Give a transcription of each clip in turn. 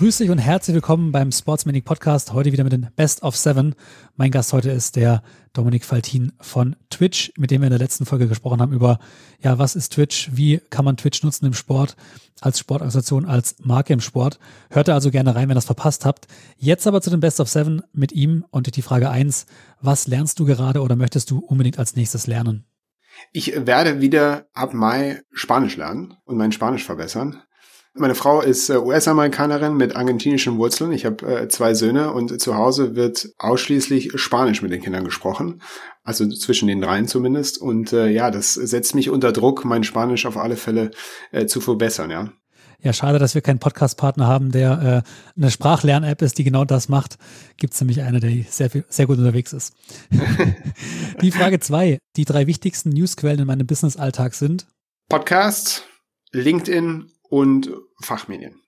Grüß dich und herzlich willkommen beim Sportsmanic Podcast. Heute wieder mit den Best of Seven. Mein Gast heute ist der Dominik Faltin von Twitch, mit dem wir in der letzten Folge gesprochen haben über, ja, was ist Twitch? Wie kann man Twitch nutzen im Sport? Als Sportorganisation, als Marke im Sport. Hört da also gerne rein, wenn ihr das verpasst habt. Jetzt aber zu den Best of Seven mit ihm und die Frage eins: Was lernst du gerade oder möchtest du unbedingt als nächstes lernen? Ich werde wieder ab Mai Spanisch lernen und mein Spanisch verbessern. Meine Frau ist äh, US-Amerikanerin mit argentinischen Wurzeln. Ich habe äh, zwei Söhne und zu Hause wird ausschließlich Spanisch mit den Kindern gesprochen. Also zwischen den dreien zumindest. Und äh, ja, das setzt mich unter Druck, mein Spanisch auf alle Fälle zu verbessern, ja. Ja, schade, dass wir keinen Podcast-Partner haben, der äh, eine Sprachlern-App ist, die genau das macht. Gibt es nämlich eine, die sehr, sehr gut unterwegs ist. die Frage zwei: Die drei wichtigsten Newsquellen in meinem Business-Alltag sind? Podcast, LinkedIn und Fachmedien.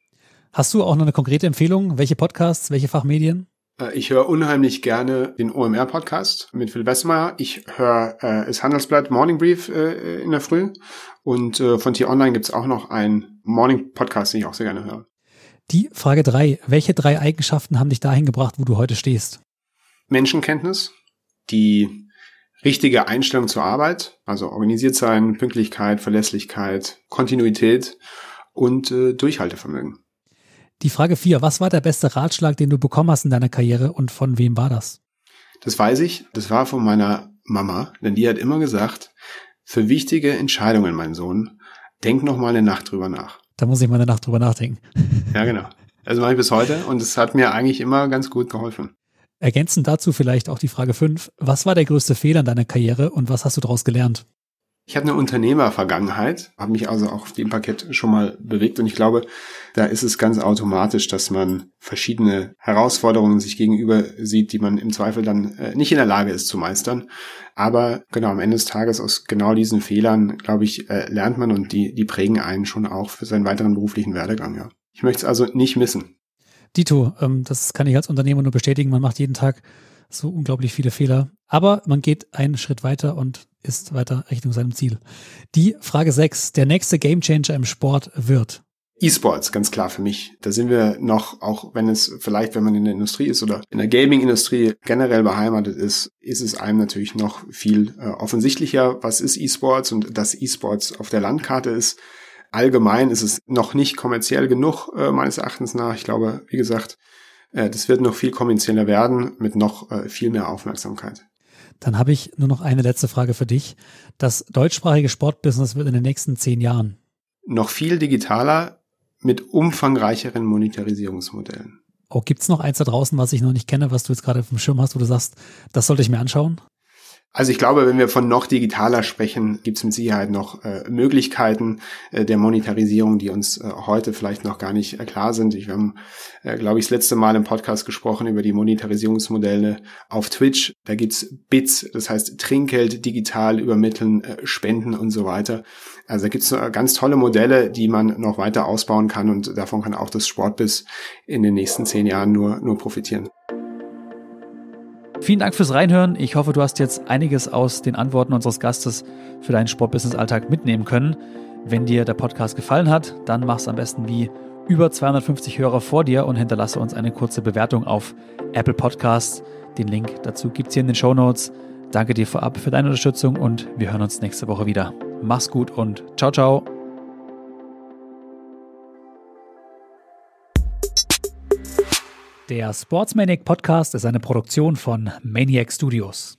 Hast du auch noch eine konkrete Empfehlung? Welche Podcasts, welche Fachmedien? Äh, ich höre unheimlich gerne den OMR-Podcast mit Phil Westmeier. Ich höre äh, das Handelsblatt Morning Brief äh, äh in der Früh. Und äh, von Tier Online gibt es auch noch einen Morning-Podcast, den ich auch sehr gerne höre. Die Frage drei: Welche drei Eigenschaften haben dich dahin gebracht, wo du heute stehst? Menschenkenntnis, die richtige Einstellung zur Arbeit, also organisiert sein, Pünktlichkeit, Verlässlichkeit, Kontinuität und äh, Durchhaltevermögen. Die Frage 4. Was war der beste Ratschlag, den du bekommen hast in deiner Karriere und von wem war das? Das weiß ich. Das war von meiner Mama, denn die hat immer gesagt, für wichtige Entscheidungen, mein Sohn, denk noch mal eine Nacht drüber nach. Da muss ich mal eine Nacht drüber nachdenken. Ja, genau. Also mache ich bis heute und es hat mir eigentlich immer ganz gut geholfen. Ergänzend dazu vielleicht auch die Frage 5. Was war der größte Fehler in deiner Karriere und was hast du daraus gelernt? Ich habe eine Unternehmervergangenheit, habe mich also auch auf dem Parkett schon mal bewegt und ich glaube, da ist es ganz automatisch, dass man verschiedene Herausforderungen sich gegenüber sieht, die man im Zweifel dann äh, nicht in der Lage ist zu meistern. Aber genau am Ende des Tages aus genau diesen Fehlern, glaube ich, äh, lernt man und die, die prägen einen schon auch für seinen weiteren beruflichen Werdegang. Ja. Ich möchte es also nicht missen. Dito, ähm, das kann ich als Unternehmer nur bestätigen. Man macht jeden Tag so unglaublich viele Fehler. Aber man geht einen Schritt weiter und ist weiter Richtung seinem Ziel. Die Frage 6, der nächste Gamechanger im Sport wird. E-Sports, ganz klar für mich. Da sind wir noch, auch wenn es vielleicht, wenn man in der Industrie ist oder in der Gaming-Industrie generell beheimatet ist, ist es einem natürlich noch viel äh, offensichtlicher, was ist E-Sports und dass E-Sports auf der Landkarte ist. Allgemein ist es noch nicht kommerziell genug, äh, meines Erachtens nach. Ich glaube, wie gesagt, äh, das wird noch viel kommerzieller werden mit noch äh, viel mehr Aufmerksamkeit. Dann habe ich nur noch eine letzte Frage für dich. Das deutschsprachige Sportbusiness wird in den nächsten zehn Jahren noch viel digitaler mit umfangreicheren Monetarisierungsmodellen. Oh, gibt's noch eins da draußen, was ich noch nicht kenne, was du jetzt gerade auf dem Schirm hast, wo du sagst, das sollte ich mir anschauen? Also ich glaube, wenn wir von noch digitaler sprechen, gibt es mit Sicherheit noch äh, Möglichkeiten äh, der Monetarisierung, die uns äh, heute vielleicht noch gar nicht äh, klar sind. Ich, wir haben, äh, glaube ich, das letzte Mal im Podcast gesprochen über die Monetarisierungsmodelle auf Twitch. Da gibt's Bits, das heißt Trinkgeld digital übermitteln, äh, Spenden und so weiter. Also da gibt's ganz tolle Modelle, die man noch weiter ausbauen kann und davon kann auch das Sportbiz in den nächsten zehn Jahren nur, nur profitieren. Vielen Dank fürs Reinhören. Ich hoffe, du hast jetzt einiges aus den Antworten unseres Gastes für deinen Sportbusiness-Alltag mitnehmen können. Wenn dir der Podcast gefallen hat, dann mach es am besten wie über 250 Hörer vor dir und hinterlasse uns eine kurze Bewertung auf Apple Podcasts. Den Link dazu gibt es hier in den Show Notes. Danke dir vorab für deine Unterstützung und wir hören uns nächste Woche wieder. Mach's gut und ciao, ciao. Der Sportsmanic Podcast ist eine Produktion von Maniac Studios.